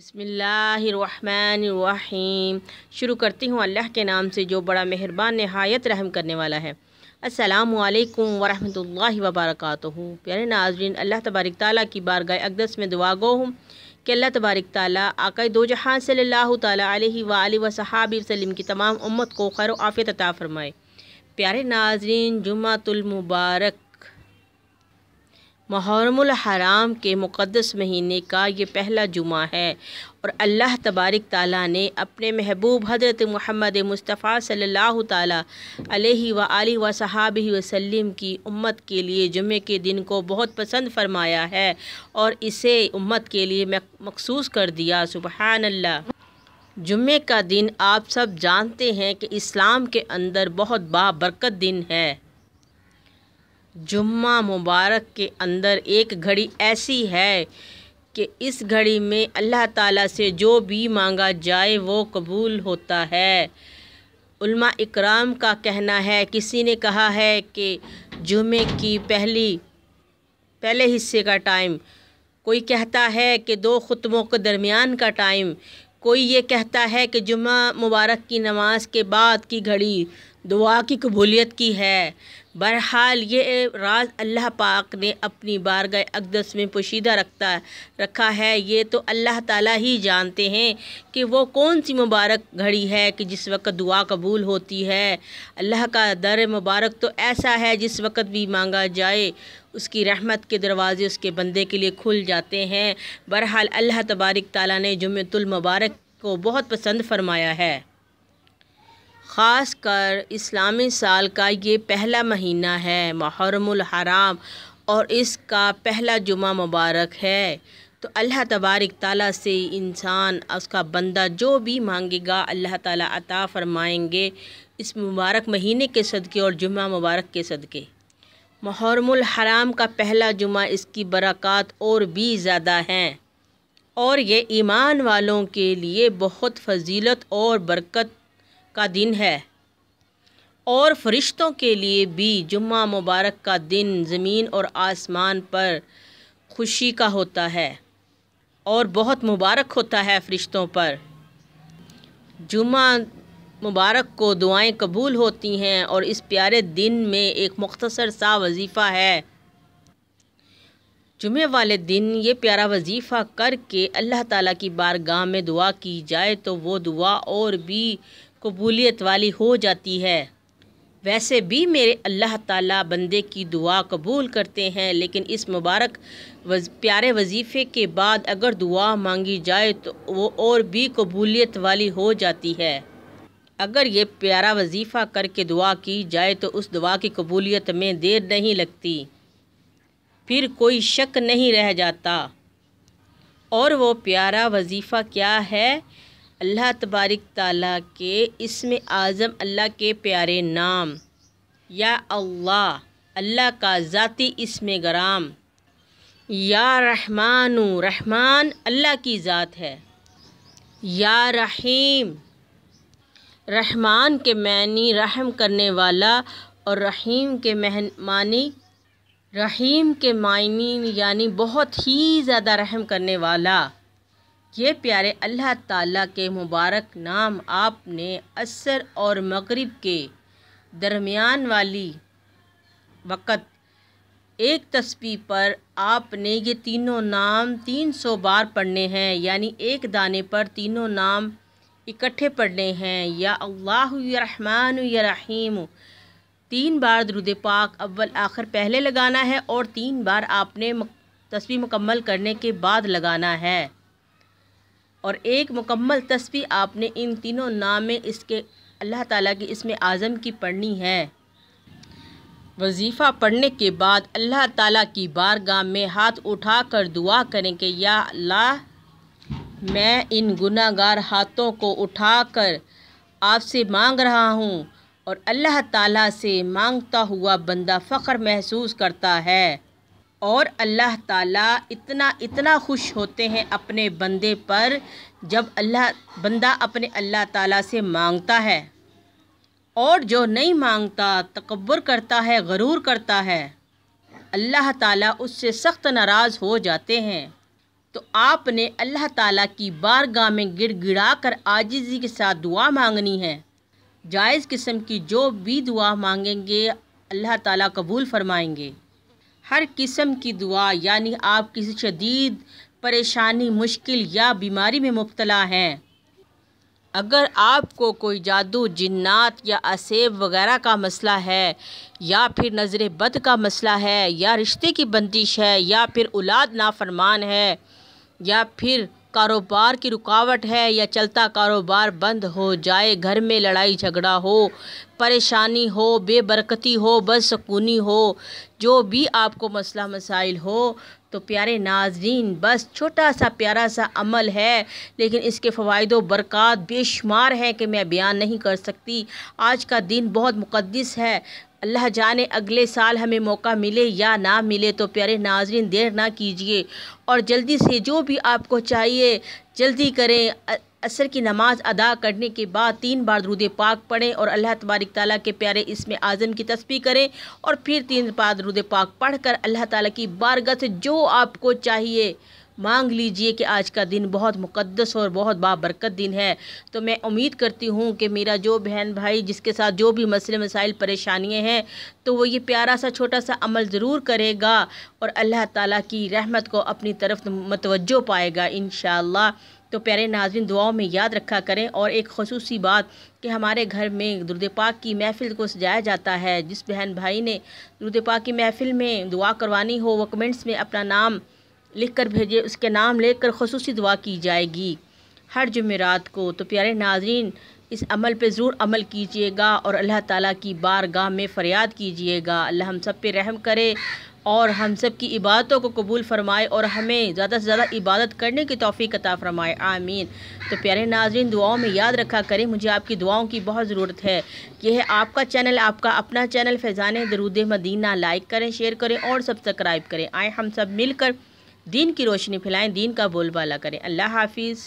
बसमिल्लाम शुरू करती हूँ अल्लाह के नाम से जो बड़ा मेहरबान नहायत रहम करने वाला है असलकम वालेकुम वबरक प्यारे नाजरीन अल्लाह तबारक ताली की बारगाह अकदस में दुआ गो हूँ कि अल्लाह तबारक ताली आकई दो जहाँ सल्ला अलैहि की तमाम उम्मत को खैर आफ़ियत अता फ़रमाए प्यारे नाजरीन जुम्मतुलमबारक महरमुल हराम के मुक़दस महीने का ये पहला जुमा है और अल्लाह तबारक ताल ने अपने महबूब हजरत महमद मुस्तफ़ा सल्ला तही व व सहाबी वसलम की उम्मत के लिए जुमे के दिन को बहुत पसंद फरमाया है और इसे उम्मत के लिए मखसूस कर दिया सुबह अल्लाह का दिन आप सब जानते हैं कि इस्लाम के अंदर बहुत बाबरकत दिन है जुम्मा मुबारक के अंदर एक घड़ी ऐसी है कि इस घड़ी में अल्लाह ताला से जो भी मांगा जाए वो कबूल होता है उल्मा इकराम का कहना है किसी ने कहा है कि जुमे की पहली पहले हिस्से का टाइम कोई कहता है कि दो ख़ुतबों के दरमियान का टाइम कोई ये कहता है कि जुम्मा मुबारक की नमाज के बाद की घड़ी दुआ की कबूलियत की है बहरहाल ये राज अल्लाह पाक ने अपनी बारगाह अकदस में पोशीदा रखता रखा है ये तो अल्लाह ताला ही जानते हैं कि वो कौन सी मुबारक घड़ी है कि जिस वक्त दुआ कबूल होती है अल्लाह का दर मुबारक तो ऐसा है जिस वक्त भी मांगा जाए उसकी रहमत के दरवाज़े उसके बंदे के लिए खुल जाते हैं बहरहाल अल्लाह तबारक ताली ने जुमतुलमबारक को बहुत पसंद फरमाया है ख़ास कर इस्लामी साल का ये पहला महीना है महरमुल हराम और इसका पहला जुमा मुबारक है तो अल्लाह तबारक ताली से इंसान उसका बंदा जो भी मांगेगा अल्लाह ताला अता फरमाएंगे इस मुबारक महीने के सदक़े और जुमा मुबारक के सदक़े महरमुल हराम का पहला जुमा इसकी बरक़ात और भी ज़्यादा हैं और ये ईमान वालों के लिए बहुत फजीलत और बरकत का दिन है और फरिश्तों के लिए भी जुम्मा मुबारक का दिन ज़मीन और आसमान पर खुशी का होता है और बहुत मुबारक होता है फरिश्तों पर जुम्मा मुबारक को दुआएं कबूल होती हैं और इस प्यारे दिन में एक मख्तसर सा वजीफ़ा है जुमे वाले दिन ये प्यारा वजीफ़ा करके अल्लाह ताला की बारगाह में दुआ की जाए तो वो दुआ और भी कबूलियत वाली हो जाती है वैसे भी मेरे अल्लाह ताला बंदे की दुआ कबूल करते हैं लेकिन इस मुबारक वज, प्यारे वजीफ़े के बाद अगर दुआ मांगी जाए तो वो और भी कबूलियत वाली हो जाती है अगर ये प्यारा वजीफ़ा करके दुआ की जाए तो उस दुआ की कबूलियत में देर नहीं लगती फिर कोई शक नहीं रह जाता और वो प्यारा वजीफ़ा क्या है अल्लाह तबारक ताली के इसमें आज़म अल्लाह के प्यारे नाम या अल्लाह अल्लाह का ज़ाती इसमें ग्राम या रहमान रहमान अल्लाह की ज़ात है या रहीम रहमान के मानी रहम करने वाला और रहीम के महन मानी रहीम के मानी यानी बहुत ही ज़्यादा रहम करने वाला ये प्यारे अल्लाह ताला के मुबारक नाम आपने असर और मगरिब के दरमियान वाली वक़्त एक तस्वीर पर आपने ये तीनों नाम तीन सौ बार पढ़ने हैं यानी एक दाने पर तीनों नाम इकट्ठे पढ़ने हैं या अल्लाह रहमान या रहीम तीन बार दरुद पाक अव्वल आखिर पहले लगाना है और तीन बार आपने तस्वीर मुकम्मल करने के बाद लगाना है और एक मुकम्मल तस्वीर आपने इन तीनों नाम में इसके अल्लाह ताला की इसमें आज़म की पढ़नी है वजीफ़ा पढ़ने के बाद अल्लाह ताला की बारगाह में हाथ उठा कर दुआ करें कि या ला मैं इन गुनागार हाथों को उठा कर आपसे मांग रहा हूँ और अल्लाह ताला से मांगता हुआ बंदा फ़ख्र महसूस करता है और अल्लाह ताला इतना इतना खुश होते हैं अपने बंदे पर जब अल्लाह बंदा अपने अल्लाह ताला से मांगता है और जो नहीं मांगता तकबर करता है गरूर करता है अल्लाह ताला उससे सख्त नाराज़ हो जाते हैं तो आपने अल्लाह ताला की बारगाह में गिड़गिड़ा कर आजिज़ी के साथ दुआ मांगनी है जायज़ किस्म की जो भी दुआ मांगेंगे अल्लाह ताला कबूल फरमाएंगे हर किस्म की दुआ यानी आप किसी शदीद परेशानी मुश्किल या बीमारी में मुबतला हैं अगर आपको कोई जादू जिन्नात या असेब वगैरह का मसला है या फिर नज़र बद का मसला है या रिश्ते की बंदिश है या फिर औलाद नाफरमान है या फिर कारोबार की रुकावट है या चलता कारोबार बंद हो जाए घर में लड़ाई झगड़ा हो परेशानी हो बेबरकती हो बदसकूनी हो जो भी आपको मसला मसाइल हो तो प्यारे नाजरीन बस छोटा सा प्यारा सा अमल है लेकिन इसके फ़वाद बरक़ात बेशुमार हैं कि मैं बयान नहीं कर सकती आज का दिन बहुत मुकदस है अल्लाह जाने अगले साल हमें मौका मिले या ना मिले तो प्यारे नाजरीन देर ना कीजिए और जल्दी से जो भी आपको चाहिए जल्दी करें असर की नमाज़ अदा करने के बाद तीन बार दरूद पाक पढ़ें और अल्लाह तबारक ताली के प्यारे इसमें आज़म की तस्वीर करें और फिर तीन बार दरूद पाक पढ़ कर अल्लाह ताली की बारगाह से जो आपको चाहिए मांग लीजिए कि आज का दिन बहुत मुकद्दस और बहुत बाबरकत दिन है तो मैं उम्मीद करती हूँ कि मेरा जो बहन भाई जिसके साथ जो भी मसले मसाइल परेशानियाँ हैं तो वो ये प्यारा सा छोटा सा अमल ज़रूर करेगा और अल्लाह ताला की रहमत को अपनी तरफ मतवजो पाएगा इन तो प्यारे नाजरन दुआओं में याद रखा करें और एक खसूसी बात कि हमारे घर में दुर्द पाक की महफ़िल को सजाया जाता है जिस बहन भाई ने दुर्द पाक की महफ़िल में दुआ करवानी हो वो कमेंट्स में अपना नाम लिख कर भेजिए उसके नाम लेकर खसूस दुआ की जाएगी हर जमेरात को तो प्यारे नाजरीन इस अमल पे ज़रूर अमल कीजिएगा और अल्लाह ताला की बारगाह में फ़रियाद कीजिएगा अल्लाह हम सब पे रहम करे और हम सब की इबादतों को कबूल फ़रमाए और हमें ज़्यादा से ज़्यादा इबादत करने की तोफ़ी अता फ़रमाए आमीन तो प्यारे नाजरीन दुआओं में याद रखा करें मुझे आपकी दुआओं की बहुत ज़रूरत है यह है आपका चैनल आपका अपना चैनल फैज़ान दरूद मदीना लाइक करें शेयर करें और सब्सक्राइब करें आए हम सब मिलकर दीन की रोशनी फैलाएं दीन का बोलबाला करें अल्लाह हाफिज़